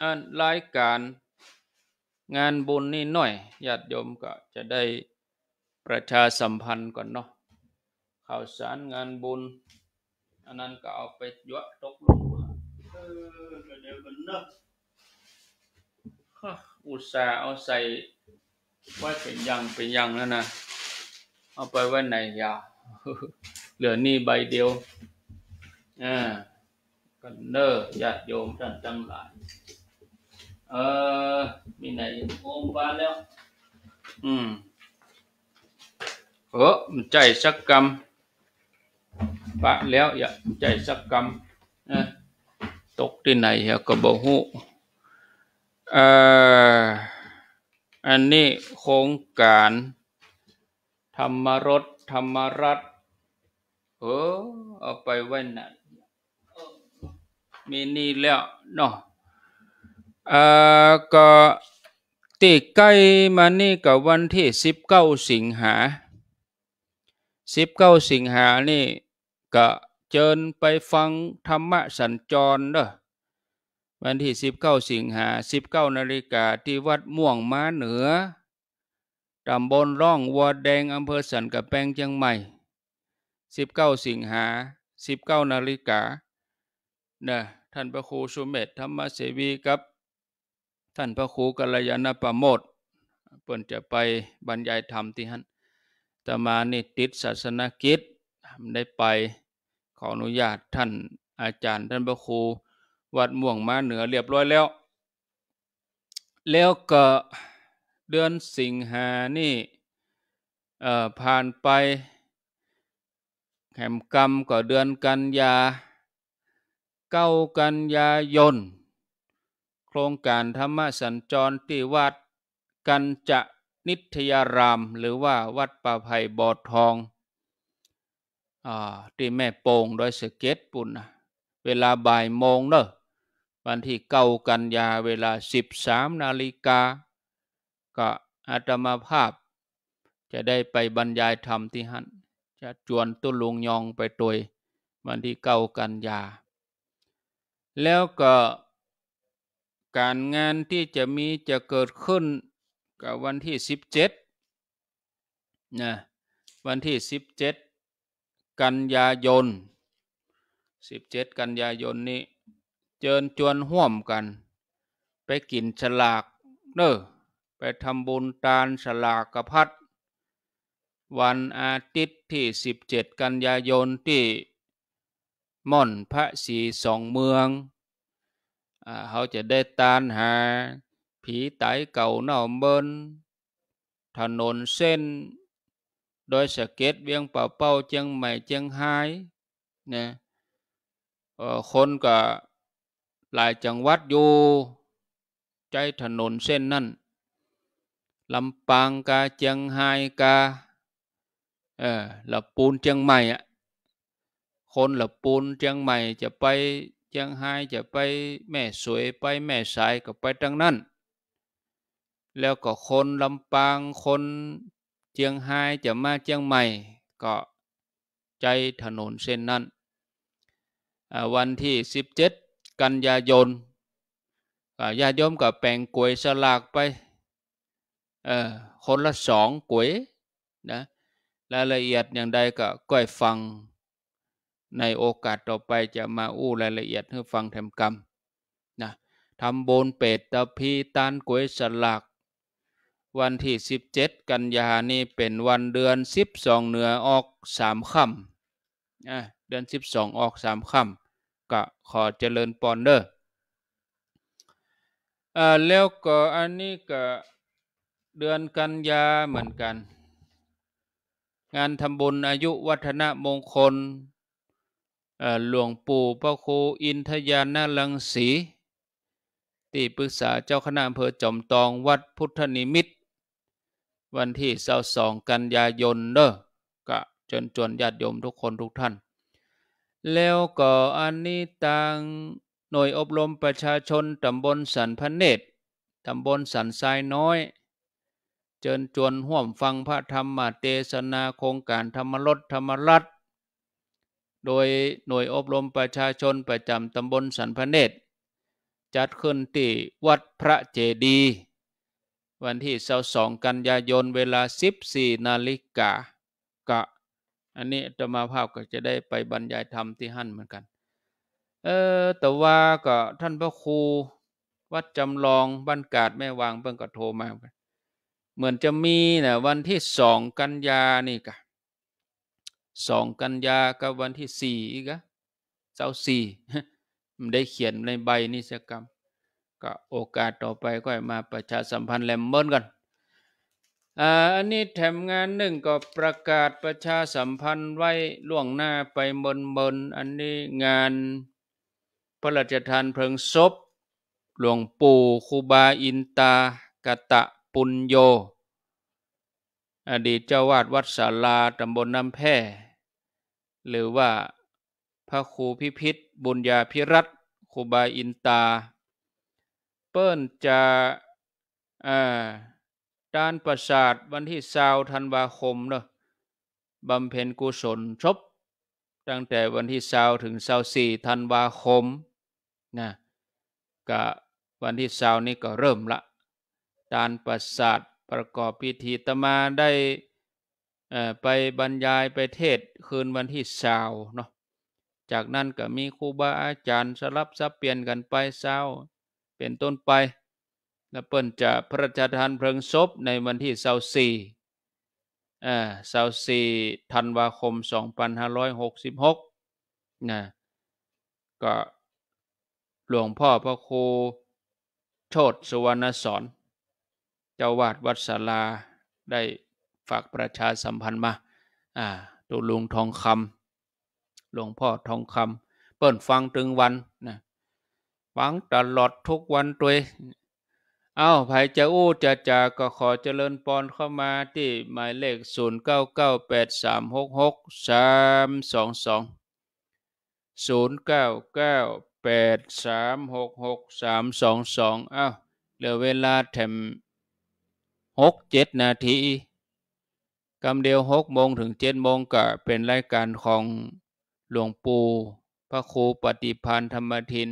อันรายการงานบุญนี่หน่อยญาติโยมก็จะได้ประชาสัมพันธ์ก่อนเนาะข่าวสารงานบุญอันนั้นก็เอาไปยั่วตกลงเออเดี๋ยวกันเนาะอุตส่าห์เอาใส่ไว้เป็นยังเป็นยังแล้วนะ เอาไปไว้ไหนยาเหลือนี่ใบเดียวอ่ากันเนอร์ญาติโยมท่านทั้งหลาย เออ มีไหนโอมบานแล้ว อืมเออมันใจสักกรรมปะแล้วอย่าใจสักกรรมนะ ตกที่ไหนเหรอกระบอกหู เอออันนี้ โครงการ ธรรมรสธรรมรัตเออ เอาไปไว้นั่นมีนี่แล้วเนาะอ่าก็ตดใกล้มานี่กับวันที่สิบเก้าสิงหาสิบเก้าสิงหานี่ ก็เจิญไปฟังธรรมะสัญจรเด้อวันที่สิบเก้าสิงหาสิบเก้านาฬิกาที่วัดม่วงม้าเหนือตำบลร่องวัวแดงอำเภอสันกระแปงเชียงใหม่สิบเก้าสิงหาสิบเก้านาฬิกานะท่านพระครูสุเมธธรรมเสวีกับ ท่านพระครูกัลยาณประโมทเปิ่นจะไปบรรยายธรรมที่ฮั่นตมานี่ติดศาสนกิจได้ไปขออนุญาตท่านอาจารย์ท่านพระครูวัดม่วงมาเหนือเรียบร้อยแล้ว แล้วก็เดือนสิงหานี่ผ่านไปแหมกรรมก็เดือนกันยาเก้ากันยายนโครงการธรรมสัญจรที่วัดกันจะนิทยารามหรือว่าวัดป่าไผ่บอดทองอที่แม่โป่งโดยสเก็ตปุ่นะเวลาบ่ายโมงเนอะวันที่เก้ากันยาเวลาสิบสามนาฬิกาก็อาตมาภาพจะได้ไปบรรยายธรรมที่หันจะจวนตุลุงยองไปตวย วันที่เก้ากันยา แล้วก็การงานที่จะมีจะเกิดขึ้นกับวันที่สิบเจ็ดนะวันที่สิบเจ็ดกันยายนสิบเจ็ดกันยายนนี้เจิญจวนห่วมกัน ไปกินฉลากเนอไปทำบุญตานฉลากกระพัด วันอาทิตย์ที่ 17 กันยายนที่ม่อนพระสีสองเมือง เขาจะได้ตานหา ผีไตเก่าเน่าเบิน ถนนเส้น โดยสะเก็ดเวียงป่าเป้าเจียงใหม่เจียงไฮ้เนี่ยคนกับหลายจังหวัดอยู่ใจถนนเส้นนั้นลำปางกาเจียงไฮกาเออลำปูนเจียงใหม่อ่ะคนลำปูนเจียงใหม่จะไปเจียงไฮจะไปแม่สวยไปแม่สายก็ไปทางนั้น แล้วก็คนลำปางคนเจียงไฮจะมาเจียงใหม่ก็ใจถนนเส้นนั้นวันที่17กันยายนญาติโยมกับแปลงกวยสลากไปคนละสองกวยนะรายละเอียดอย่างใดก็ก้อยฟังในโอกาสต่อไปจะมาอู้รายละเอียดให้ฟังแถมกรรมนะทำโบนเป็ดตะพีตานกวยสลากวันที่ 17 กันยานี่เป็นวันเดือน 12เหนือออกสามค่ำเดือน 12 ออกสามค่ำกะขอเจริญปอนเดอร์แล้วก็อันนี้ก็เดือนกันยาเหมือนกัน งานทำบุญอายุวัฒนมงคล หลวงปู่พระครูอินทยานาลังสี ที่ปรึกษาเจ้าคณะอำเภอจอมตองวัดพุทธนิมิต วันที่22กันยายนเน้อกะจนจนญาติโยมทุกคนทุกท่านแล้วก็อันนี้ตังหน่วยอบรมประชาชนตำบลสันพเนตรตำบลสันทรายน้อยเจิญจวนห่วมฟังพระธรรมเทศนาโครงการธรรมรสธรรมรัฐโดยหน่วยอบรมประชาชนประจำตำบลสันพเนตรจัดขึ้นที่วัดพระเจดีวันที่22กันยายนเวลา 14นาฬิกากะอันนี้จะมาภาพก็จะได้ไปบรรยายธรรมที่หั่นเหมือนกัน เออแต่ว่าก็ท่านพระครูวัดจำลองบ้านกาดแม่วางเบิ่งก็โทรมา เหมือนจะมีนะวันที่สองกันยานี่กะสองกันยากับวันที่สี่กะเสาสี่มันได้เขียนในใบนิสักกรรมก็โอกาสต่อไปก็มาประชาสัมพันธ์แลมเบิร์นกันอันนี้แถมงานหนึ่ง ก็ประกาศประชาสัมพันธ์ไว้ล่วงหน้าไปบนบนอันนี้งาน พระราชทานเพลิงศพหลวงปู่คูบาอินตากะตะปุญโย อดีตเจ้าวาดวัดศาลาตำบลน้ำแพ่หรือว่าพระครูพิพิธบุญญาพิรัตคูบาอินตา เปิ้นจะอ่ากานประสาทวันที่สาวธันวาคมเนาะบำเพ็ญกุศลครบตั้งแต่วันที่สาวถึงสาวสี่ธันวาคมนะกะวันที่สาวนี้ก็เริ่มละจานประสาทประกอบพิธีตมาได้ไปบรรยายไปเทศคืนวันที่สาวเนาะจากนั้นก็มีครูบาอาจารย์สลับสับเปลี่ยนกันไปสาวเป็นต้นไปและเปิ้นจะพระราชทานเพลิงศพในวันที่เสาร์สี่อเสาร์สี่ธันวาคม 2566 นะ ก็หลวงพ่อพระครูโชตสุวรรณสอนเจ้าวาดวัดศาลา ได้ฝากประชาสัมพันธ์มา อ่าตูลุงทองคำ หลวงพ่อทองคำ เปิ้นฟังตึงวันนะฟังตลอดทุกวันตัวเอาภายจะอู้จะจาก็ขอเจริญปอนเข้ามาที่หมายเลข 0 9 9 8 3 6 6 3 2 2 0 9 9 8 3 6 6 3 2 2อ้าวเหลือเวลาแถมหกเจ็ดนาทีกำเดียวหกโมงถึงเจ็ดโมงก็เป็นรายการของหลวงปู่พระครูปฏิพันธ์ธรรมทิน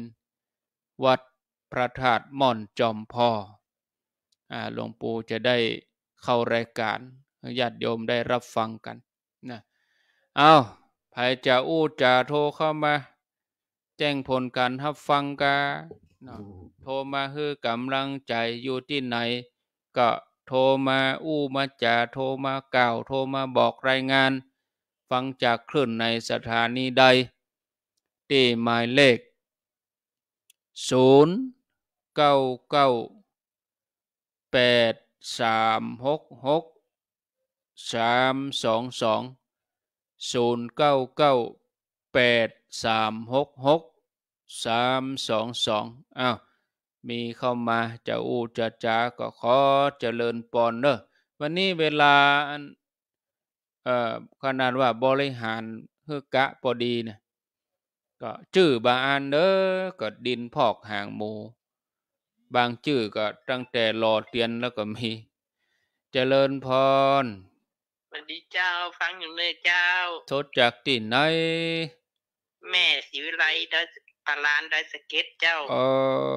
วัดพระธาตุม่อนจอมพ่อหลวงปู่จะได้เข้ารายการ ญาติโยมได้รับฟังกันนะ เอาใครจะอู้จะโทรเข้ามา แจ้งผลการรับฟังกัน โทรมาคือกำลังใจอยู่ที่ไหน ก็โทรมา อู้มาจ่าโทรมากล่าว โทรมาบอกรายงาน ฟังจากคลื่นในสถานีใดที่หมายเลข0เก้าเก้าแปดสามหกหกสามสองสองศูนย์เก้าเก้าแปดสามหกหกสามสองสองอ้าวมีเข้ามาจะอู้จะจ้าก็ขอเจริญปอนเนอะวันนี้เวลาเอ่อขนาดว่าบริหารเฮกะพอดีนะก็จื้อบาอันเนออก็ดินพอกห่างหมูบางชื่อก็ตั้งแต่หล่อเตียนแล้วก็มีจเจริญพรสวัสดีเจ้าฟังอยู่เลยเจ้า โทษจากที่ไหน แม่สิวิไลได้พาลานได้สเก็ตเจ้าเออ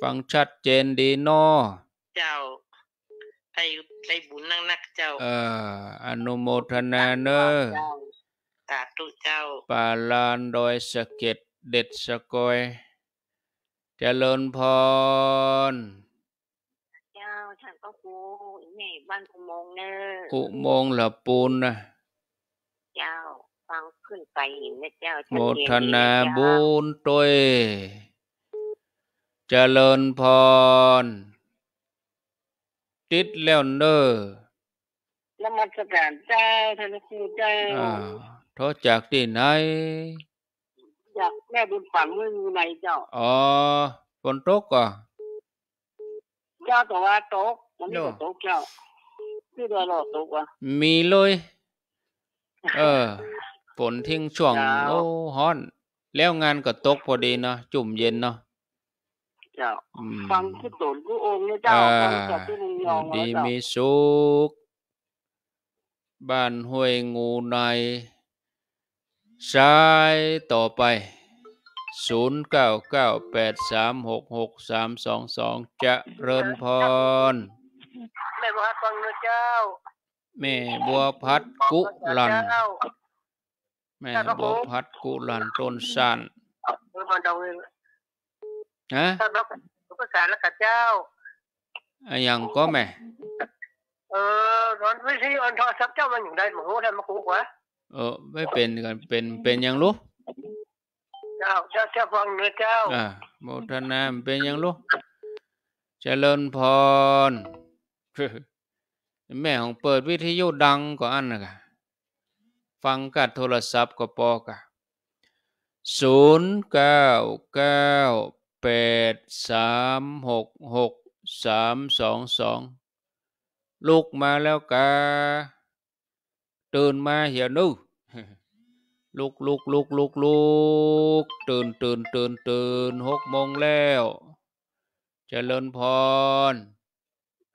ฟังชัดเจนดีนอเจ้าใด้ใด้บุญนักนักเจ้า เออ อนุโมทนาเนอตาตุเจ้าปาลานดอยสเก็ตเด็ดสกอยจริญพร เจ้า ฉันก็คูนี่บ้านอุโมงเนออุโมงหลบปูนนะ เจ้าฟังขึ้นไปนะเจ้าโมทนาบุญตัวเจริญพร ติดแล้วเนอแลมัสการเจ้าท่านครูเจ้าทอจากที่ไหนแม่บุญฝังมันอยู่ไหนเจ้า อ๋อ ฝนตกก่อเจ้าแต่ว่าตกมันไม่ตกเจ้าที่เราหลอดตกวะมีเลย เออ ฝนทิ้งช่วงโอ้ฮ้อนแล้วงานก็ตกพอดีเนาะจุ่มเย็นเนาะจ้าฟังขึ้นตนกูองค์เจ้าฟังจากที่มึงยองดีมีสุขบ้านห้วยงูในซ้ายต่อไป0998366322จะเริญพรแม่บัวพัดฟังเจ้าแม่ บัวพัดกุลันแม่บัวพัดกุลันต้นสั้นฮะภาษาละกันเจ้าอย่างก็แม่ เออตอนไม่ใช่อนทอซับเจ้ามันอยู่ได้หมูได้มาคู่วะวเออไม่เป็นกันเป็นเป็นยังรู้เจ้าเจ้าจฟังเนืเจ้าอ่าโมทนามเป็นยังลูก เจริญพร แม่ของเปิดวิทยุดังกว่าอันนะคะฟังกัดโทรศัพท์ก็ปอกะศูนย์เก้าเก้าแปดสามหกหกสามสองสองลูกมาแล้วกาตื่นมาเหี่ยนู่ลุกลุกลุกลุกลุกตื่นตื่นตื่นตื่นหกโมงแล้ว เจริญพร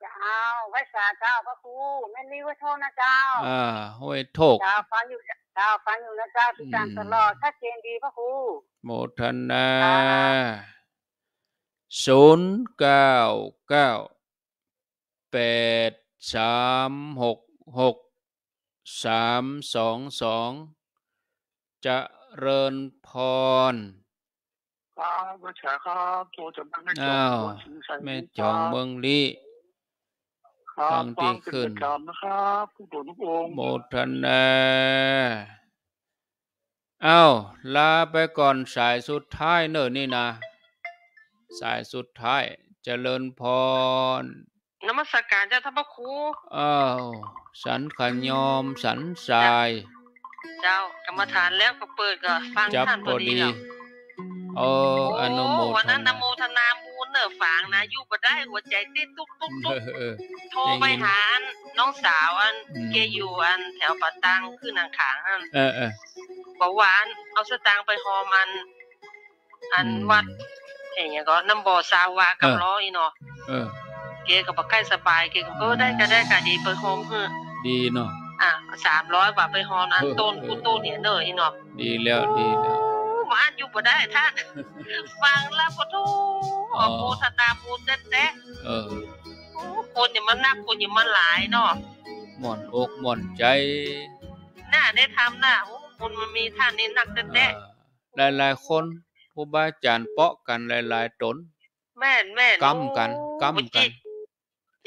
เจ้าพระสาเจ้าพระครูแม่นี่ว่าโทษนะเจ้าอ่าห้วยโทษเจ้าฟังอยู่เจ้าฟังอยู่นะเจ้าติดตามตลอดชัดเจนดีพระครูโมทนาศูนย์เก้าเก้าแปดสามหกหกสามสองสองจะเริญพร ครับว่าแฉครับโทรจำกบ้แม่จองแม่จองเมืองลี่ทางตี่ขึ้นกรรมนะครับผู้ตรวจทุกองโมทนาเอ้าวลาไปก่อนสายสุดท้ายเนอะนี่นะ สายสุดท้ายจเจริญพร นมัสการเจ้าทัพพระครูอ้าวสันขยอม สันสายเจ้ากรรมฐานแล้วก็เปิดก็ฟังท่านพอดีดีแอโอ้อนุโมวันนั้นนนโมทนามูลเนอฝางนะ อยู่บ็ได้หัวใจเต้นตุ๊กตุ๊กตุ๊กโทรไปหาน้องสาวอัน เกอยู่อันแถวปะตังขึ้นนางขางอันเออเออบอกว่าอันเอาสตางค์ไปหอมัน อันวัดเห็อย่างก็ น้ำบ่อสาวากับรออ้อยีเนาะเออ เกก็บอกใกล้สบาย เกก็เออได้ก็ได้ก็ดีไปโฮมเ่อดีเนาะอ่ะสามร้อยบาทไปฮอนอันต้นกูต้นเนี่ยเนออีนอบดีแล้วดีแล้วมาอยู่บ่ได้ท่านฟังแล้วก็ทุกโหสนาบุญแท้้คนเน่ามันนักคนอย่ามันหลายเนาะหม่อนอกหม่อนใจหน้าได้ทำหน้าคนมันมีท่านนี่นักแท้้หลายๆคนผู้บาอาจารย์เปาะกันหลายๆตนแม่นแม่นกมกันกมกัน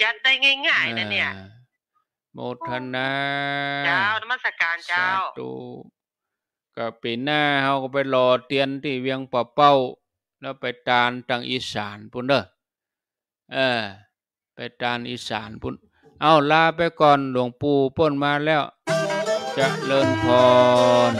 ยัดได้ง่ายๆนะเนี่ยโมทนาเจ้านมัสการเจ้าตูกบปีหน้าเขาก็ไปรอเตียนที่เวียงป่าเป้า แล้วไปตานทางอีสานพุ่นเด้อเออ ไปตานอีสานพุ่น เอาลาไปก่อน หลวงปู่พ้นมาแล้ว จะเลินพร